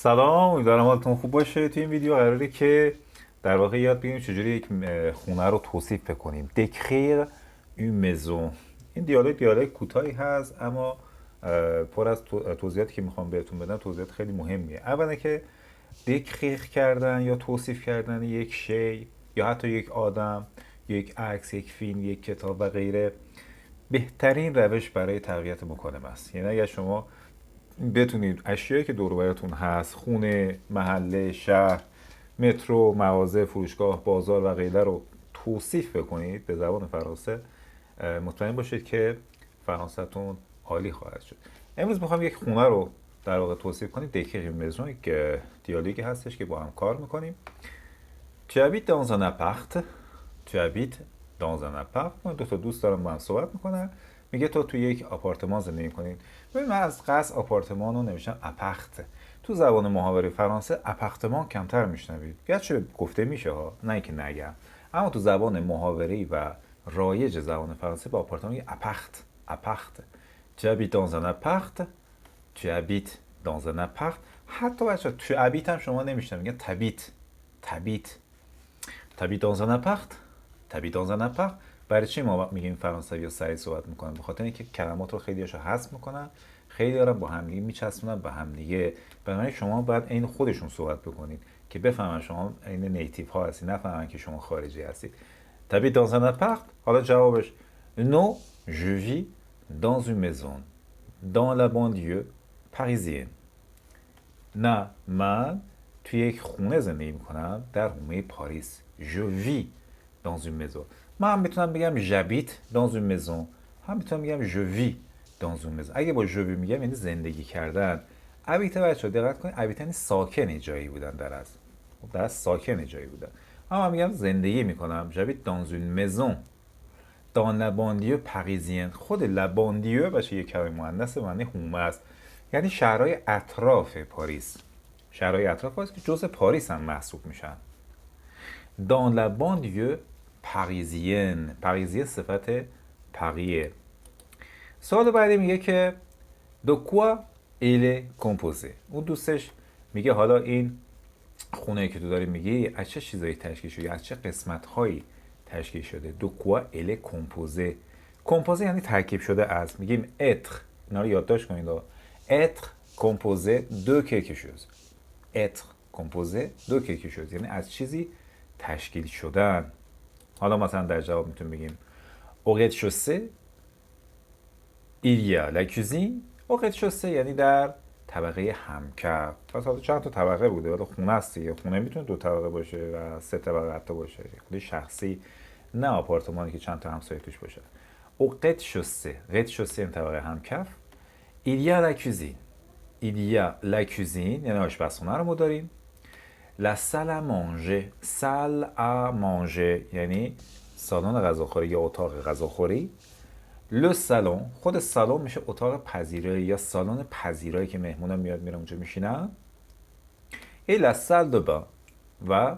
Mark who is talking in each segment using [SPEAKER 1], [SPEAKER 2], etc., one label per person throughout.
[SPEAKER 1] سلام امیدوارم حالتون خوب باشه توی این ویدیو قراره که در واقع یاد بگیریم چجوری یک خونه رو توصیف بکنیم دکخیر این مزون این دیالوگ دیالوگ کوتاهی هست اما پر از توضیحاتی که میخوام بهتون بدم توضیحات خیلی مهمیه اولا که دکخیر کردن یا توصیف کردن یک شی یا حتی یک آدم یک عکس یک فیلم یک کتاب و غیره بهترین روش برای تقویت مکالمه است یعنی اگر شما بتونید اشیایی که دور براتون هست خونه محله شهر مترو مغازه فروشگاه بازار و غیره رو توصیف بکنید به زبان فرانسه مطمئن باشید که فرانسهتون عالی خواهد شد امروز میخوام یک خونه رو در واقع توصیف کنید، دکیق مزون یک دیالوگی هستش که با هم کار میکنیم Tu habites dans un appart Tu dans دوست دارم با هم صحبت میکنم میگه تو توی یک آپارتمان زندگی کنید ببین من از قصد آپارتمان رو نوشتم اپخت تو زبان محاوره فرانسه اپختمان کمتر میشنوید گرچه گفته میشه ها نه اینکه نگم اما تو زبان محاوره و رایج زبان فرانسه با آپارتمان میگه اپخت اپخت جابیت دانز ان حتی بچه تو ابیت هم شما نمیشنم میگن تبیت تبیت تبیت دانز ان اپخت تبیت اپخت برای چی ما میگیم فرانسوی یا سعی صحبت میکنن به خاطر اینکه کلمات رو خیلیش رو حذف میکنن خیلی داره با همدیگه میچسبونن به همدیگه بنابراین شما باید عین خودشون صحبت بکنید که بفهمن شما عین نیتیو ها هستید نفهمن که شما خارجی هستید تبی دان پخت حالا جوابش نو je vis dans une دان dans la banlieue نه من توی یک خونه زندگی میکنم در حومه پاریس جو وی dans une من هم میتونم بگم جبیت دانزون اون هم میتونم بگم جوی دانزون اون مزون اگه با جوی میگم یعنی زندگی کردن ابیته بچه دقت کنید عبیت یعنی ساکن جایی بودن در از خب، در از ساکن جایی بودن اما هم میگم زندگی میکنم جبیت دانزون اون مزون دان لباندیو خود لباندیو بچه یک کلمه مهندس معنی هومه است یعنی شهرهای اطراف پاریس شهرهای اطراف پاریس که جزء پاریس هم محسوب میشن دان پریزین پریزیه صفت پاریه سوال بعدی میگه که دو ایل کمپوزه اون دوستش میگه حالا این خونه که تو داری میگی از چه چیزایی تشکیل شده از چه قسمت هایی تشکیل شده دو کوا ایل کمپوزه کمپوزه یعنی ترکیب شده از میگیم اتر اینا رو یادداشت کنید اتر کمپوزه دو کیک شد اتر کمپوزه دو کیک شد یعنی از چیزی تشکیل شدن حالا مثلا در جواب میتونیم بگیم اوقت rez de ایلیا لا کوزین یعنی در طبقه همکف تا چند تا طبقه بوده ولی خونه است دیگه خونه میتونه دو طبقه باشه و سه طبقه حتی باشه خیلی شخصی نه آپارتمانی که چند تا همسایه توش باشه او قد شسه قد این طبقه همکف ایلیا لکوزین ایلیا لکوزین یعنی آشپزخونه رو ما داریم La salle مانژه سال ا مانژه یعنی سالن غذاخوری یا اتاق غذاخوری ل سالن خود سالن میشه اتاق پذیرایی یا سالن پذیرایی که مهمونا میاد میرن اونجا میشینن ای لا سال دو با و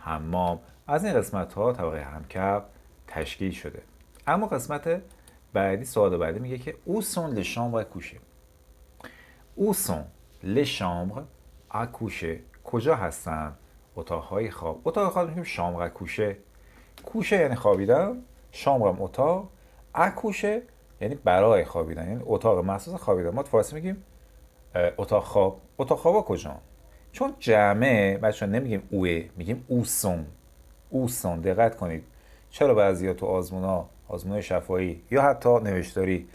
[SPEAKER 1] حمام از این قسمت ها طبقه همکف تشکیل شده اما قسمت بعدی سوال بعدی میگه که او سون لشامبر کوشه او سون لشامبر ا کوشه کجا هستن اتاقهای خواب اتاق خواب میگیم شامغ کوشه کوشه یعنی خوابیدن شامغم اتاق اکوشه یعنی برای خوابیدن یعنی اتاق مخصوص خوابیدن ما فارسی میگیم اتاق خواب اتاق خوابا کجا چون جمعه بچه نمیگیم اوه میگیم اوسون اوسون دقت کنید چرا بعضی تو آزمونا آزمون شفایی یا حتی نوشتاری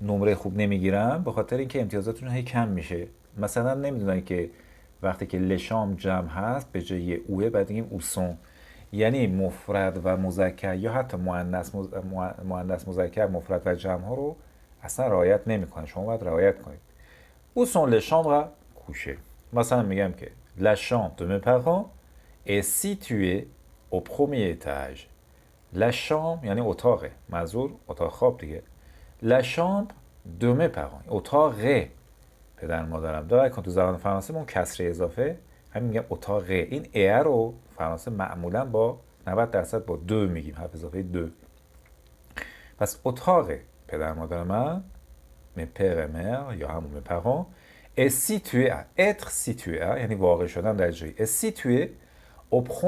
[SPEAKER 1] نمره خوب نمیگیرن به خاطر اینکه امتیازاتون هی کم میشه مثلا نمیدونن که وقتی که لشام جمع هست به جای اوه بعد بگیم اوسون یعنی مفرد و مذکر یا حتی مؤنث مؤنث مذکر مفرد و جمع ها رو اصلا رعایت نمیکنه شما باید رعایت کنید اوسون لشام را کوشه مثلا میگم که لشام شام می ای سی توی او پرومی یعنی اتاقه. منظور اتاق خواب دیگه. لشام شام دو اتاقه پدر مادرم داره کن تو زبان فرانسه اون کسره اضافه همین میگم اتاق این ا رو فرانسه معمولا با 90 درصد با دو میگیم حرف اضافه دو پس اتاق پدر مادر من پر مر یا همون مپران سی توی اتر être یعنی واقع شدن در جایی est situé au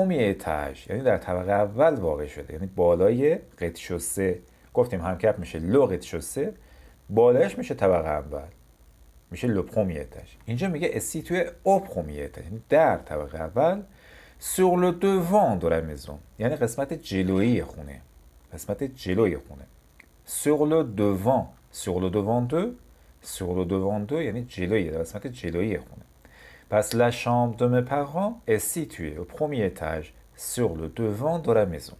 [SPEAKER 1] یعنی در طبقه اول واقع شده یعنی بالای قد شسه گفتیم همکپ میشه لو قد بالایش میشه طبقه اول میشه لپرومیتش اینجا میگه اسی توی اوپرومیتش یعنی در طبقه اول سور لو دوان دو میزون. یعنی قسمت جلویی خونه قسمت جلوی خونه سور لو دوان سور لو دوان دو سور لو دو یعنی جلویی در قسمت جلویی خونه پس لا شام دو مپران اسی توی او پرومی اتاج سور لو دوان دو میزون.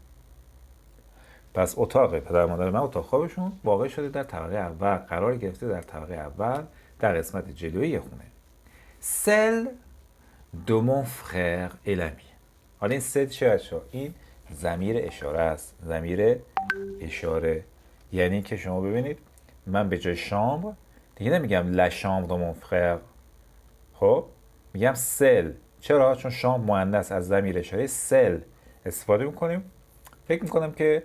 [SPEAKER 1] پس اتاق پدر مادر من اتاق خوابشون واقع شده در طبقه اول قرار گرفته در طبقه اول در قسمت جلوی خونه سل دو مون فرر الامی حالا این سل چه بچه این زمیر اشاره است زمیر اشاره یعنی که شما ببینید من به جای شامبر دیگه نمیگم لا شامبر دو مون فرر خب میگم سل چرا چون شام مهندس از زمیر اشاره سل استفاده میکنیم فکر میکنم که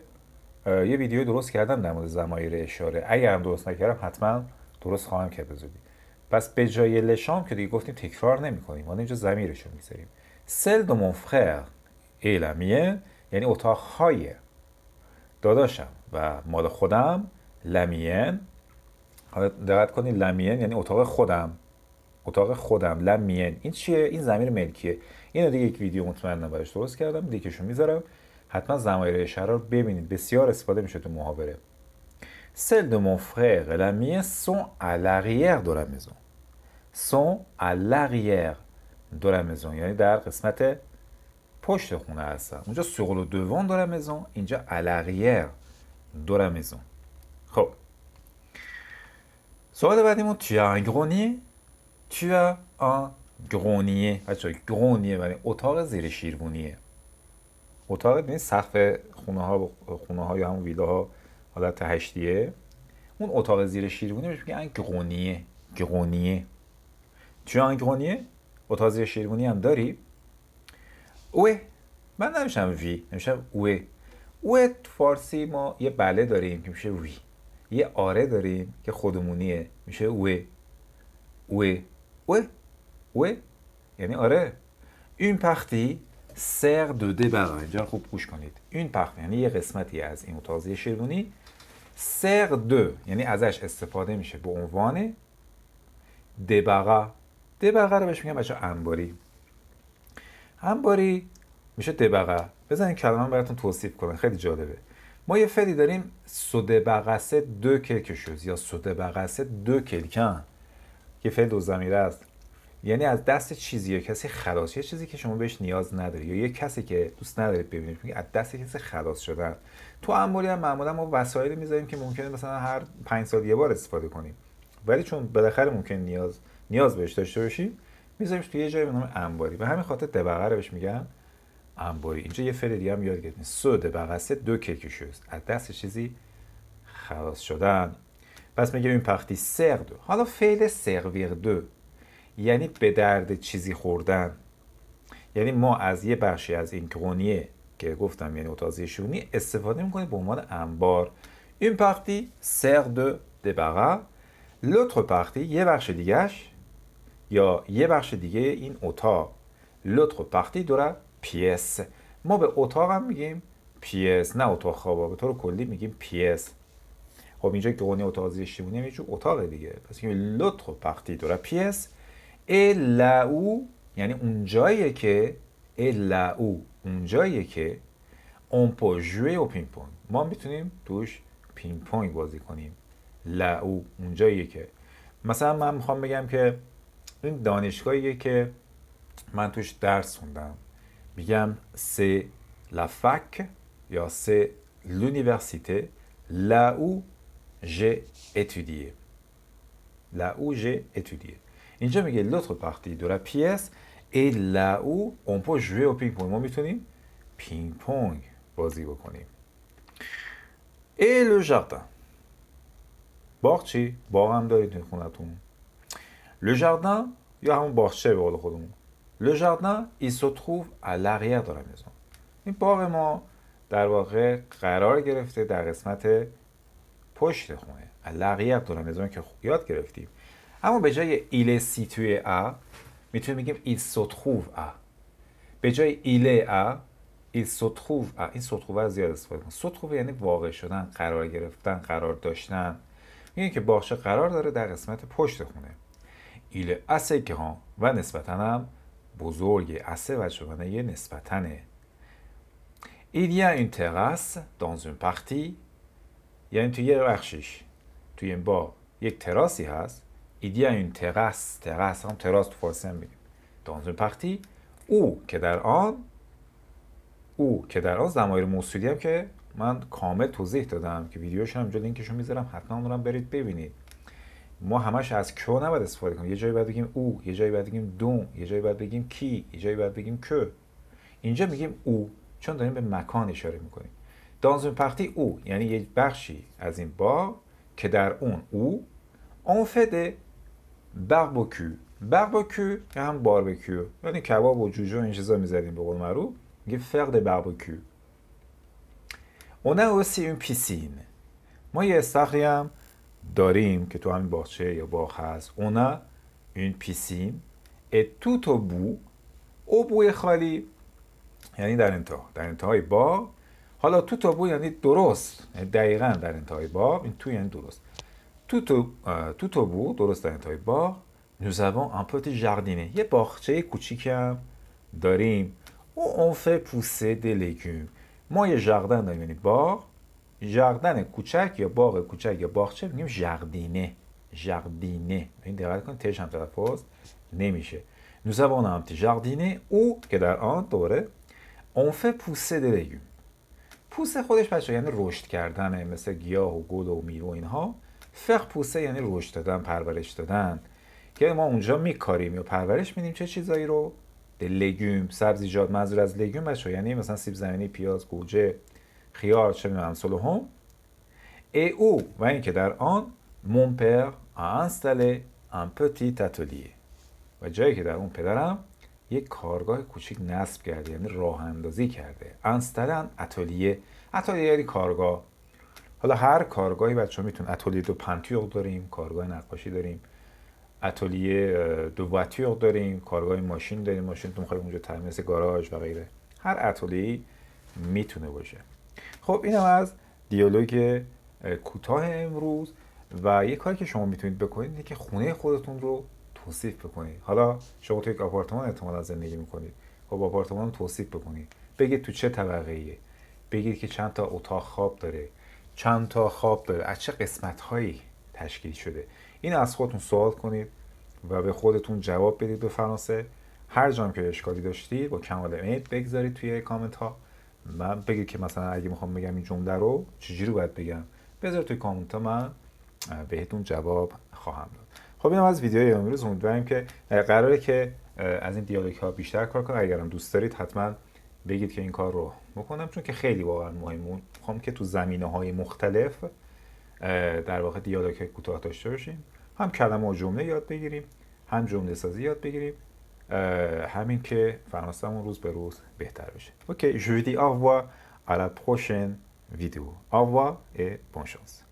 [SPEAKER 1] یه ویدیو درست کردم در مورد زمایر اشاره هم درست نکردم حتما درست خواهم کرد زودی پس به جای لشام که دیگه گفتیم تکرار نمی کنیم ما اینجا زمیرش رو میذاریم سل دو la ایلمیه یعنی اتاق های داداشم و مال خودم لمین حالا دقت کنید لمین یعنی اتاق خودم اتاق خودم لمین این چیه این زمیر ملکیه اینو دیگه یک ویدیو مطمئنا براش درست کردم دیگه میذارم حتما زمایر اشاره رو ببینید بسیار استفاده میشه تو محاوره سل de mon frère et la mienne sont à l'arrière de la یعنی در قسمت پشت خونه هستن. اونجا سرلو دوان de la اینجا à l'arrière de خب. سوال بعدیمون tu as un grenier tu as un grenier اتاق زیر شیروانیه اتاق یعنی سقف خونه ها خونه های همون ویلا ها حالت هشتیه اون اتاق زیر شیروانی بهش میگه گرونیه گرونیه چون گرونیه؟ اتاق زیر شیروانی هم داری؟ اوه من نمیشم وی نمیشم اوه اوه تو فارسی ما یه بله داریم که میشه وی یه آره داریم که خودمونیه میشه اوه اوه اوه اوه یعنی آره این پختی سر دو ده اینجا خوب گوش کنید این پخت یعنی یه قسمتی از این اتاق زیر دو یعنی ازش استفاده میشه به عنوان دبغا دبغه رو بهش میگم بچه انباری انباری میشه دبغا بزنین این کلمه براتون توصیف کنم خیلی جالبه ما یه فعلی داریم سوده بغسه دو کلکشوز یا سوده بغسه دو کلکن که فعل دو زمیره است یعنی از دست چیزی یا کسی خلاص یه چیزی که شما بهش نیاز نداری یا یه کسی که دوست ندارید ببینید میگه از دست کسی خلاص شدن تو انبوری هم معمولا ما وسایلی میذاریم که ممکنه مثلا هر پنج سال یه بار استفاده کنیم ولی چون بالاخره ممکن نیاز نیاز بهش داشته باشیم میذاریمش تو یه جایی به نام انباری به همین خاطر دبغه رو بهش میگن انباری اینجا یه فعل هم یاد گرفتین سو دو از دست چیزی خلاص شدن پس میگیم این پختی دو حالا فعل دو. یعنی به درد چیزی خوردن یعنی ما از یه بخشی از این قونیه که گفتم یعنی اتازی شونی استفاده میکنیم به عنوان انبار این پختی سر دو دبغا لطر پختی یه بخش دیگهش یا یه بخش دیگه این اتاق لطر پختی دوره پیس ما به اتاق هم میگیم پیس نه اتاق خواب به طور کلی میگیم پیس خب اینجا گونی اتاق زیشتیمونی یه اتاق دیگه پس میگیم لطر پختی دوره پیس الا او یعنی اونجاییه که الا او اونجاییه که اون پو و پینگ پونگ ما میتونیم توش پینگ پونگ بازی کنیم لا او اونجاییه که مثلا من میخوام بگم که این دانشگاهیه که من توش درس خوندم میگم سه لفک یا سه لونیورسیته لا او ژ اتودیه لا او اتودیه اینجا میگه لطف پارتی دو پیس ای لعو اون پو جوی او پینگ پونگ ما میتونیم پینگ پونگ بازی بکنیم ای لو جردن باغ چی؟ باغ هم دارید توی خونتون لو جردن یا همون باغچه به قول خودمون لو ای سو تروف دارم میزون این باغ ما در واقع قرار گرفته در قسمت پشت خونه الاریر دارم که یاد گرفتیم اما به جای ایله سیتوی ا میتونیم بگیم ایل سوتخوف ا به جای ایله ا ایل سوتخوف ا این سوتخوف رو زیاد استفاده کنم سوتخوف یعنی واقع شدن قرار گرفتن قرار داشتن میگن که باغچه قرار داره در قسمت پشت خونه ایل اسه که ها و نسبتا هم بزرگ اسه و شبانه یه نسبتنه ایل یا این تراس، terrasse پختی یعنی توی یه بخشش توی این باغ یک تراسی هست il y a une terrasse, terrasse, hein, terrasse هم بگیم dans une partie او که در آن او که در آن ضمایر موصولی هم که من کامل توضیح دادم که ویدیوش هم اینجا لینکشو میذارم حتما اون رو برید ببینید ما همش از کو نباید استفاده کنیم یه جایی باید بگیم او یه جایی باید بگیم دون یه جایی باید بگیم کی یه جایی باید بگیم که اینجا میگیم او چون داریم به مکان اشاره میکنیم دانزون پختی او یعنی یه بخشی از این با که در اون او اون فده باربکیو باربکیو یا هم باربکیو یعنی کباب و جوجه و این چیزا میزدیم به قول معروف میگه فقد باربکیو اون اوسی اون پیسین ما یه استخری هم داریم که تو همین باغچه یا باغ هست اونا این پیسین توت تو بو او بوی خالی یعنی در انتها در انتهای باغ حالا تو تا بو یعنی درست دقیقا در انتهای باغ این تو یعنی درست Tout au, euh, tout au bout, درست در انتهای باغ nous avons un petit jardinier یه باغچه کوچیکم داریم او on پوسه pousser des ما یه ژاردن داریم یعنی باغ جاردن کوچک یا باغ کوچک یا باغچه میگیم جاردینه. جاردینه. این دقت کنید تش هم تلفظ نمیشه nous avons un او که در آن دوره on پوسه pousser پوسه خودش بچه یعنی رشد کردن، مثل گیاه و گل و میوه اینها فقه پوسه یعنی رشد دادن پرورش دادن که یعنی ما اونجا میکاریم یا پرورش میدیم چه چیزایی رو لگوم سبزیجات منظور از لگوم بچه یعنی مثلا سیب زمینی پیاز گوجه خیار چه میدونم سلوهم ای او و اینکه در آن مون پر انستاله ان پتی تاتولیه و جایی که در اون پدرم یک کارگاه کوچیک نصب کرده یعنی راه اندازی کرده انستاله ان اتولیه یعنی کارگاه حالا هر کارگاهی بچه میتون اتولیه دو پنتیوق داریم کارگاه نقاشی داریم اتولیه دو واتیوق داریم کارگاه ماشین داریم ماشین تو اونجا گاراژ و غیره هر اتولیه میتونه باشه خب اینم از دیالوگ کوتاه امروز و یه کاری که شما میتونید بکنید اینه که خونه خودتون رو توصیف بکنید حالا شما تو یک آپارتمان از زندگی میکنید خب آپارتمان توصیف بکنید بگید تو چه طبقه ایه بگید که چند تا اتاق خواب داره چند تا خواب داره از چه قسمت هایی تشکیل شده این از خودتون سوال کنید و به خودتون جواب بدید به فرانسه هر جام که اشکالی داشتید با کمال میل بگذارید توی کامنت ها من بگید که مثلا اگه میخوام بگم این جمله رو چجوری باید بگم بذار توی کامنت ها من بهتون جواب خواهم داد خب اینم از ویدیو امروز امیدوارم که قراره که از این دیالوگ ها بیشتر کار کنم اگرم دوست دارید حتما بگید که این کار رو بکنم چون که خیلی واقعا بود میخوام که تو زمینه های مختلف در واقع دیالوگ کوتاه داشته باشیم هم کلمه و جمله یاد بگیریم هم جمله سازی یاد بگیریم همین که فرانسهمون روز به روز بهتر بشه اوکی جویدی آووا، پوشن ویدیو à la prochaine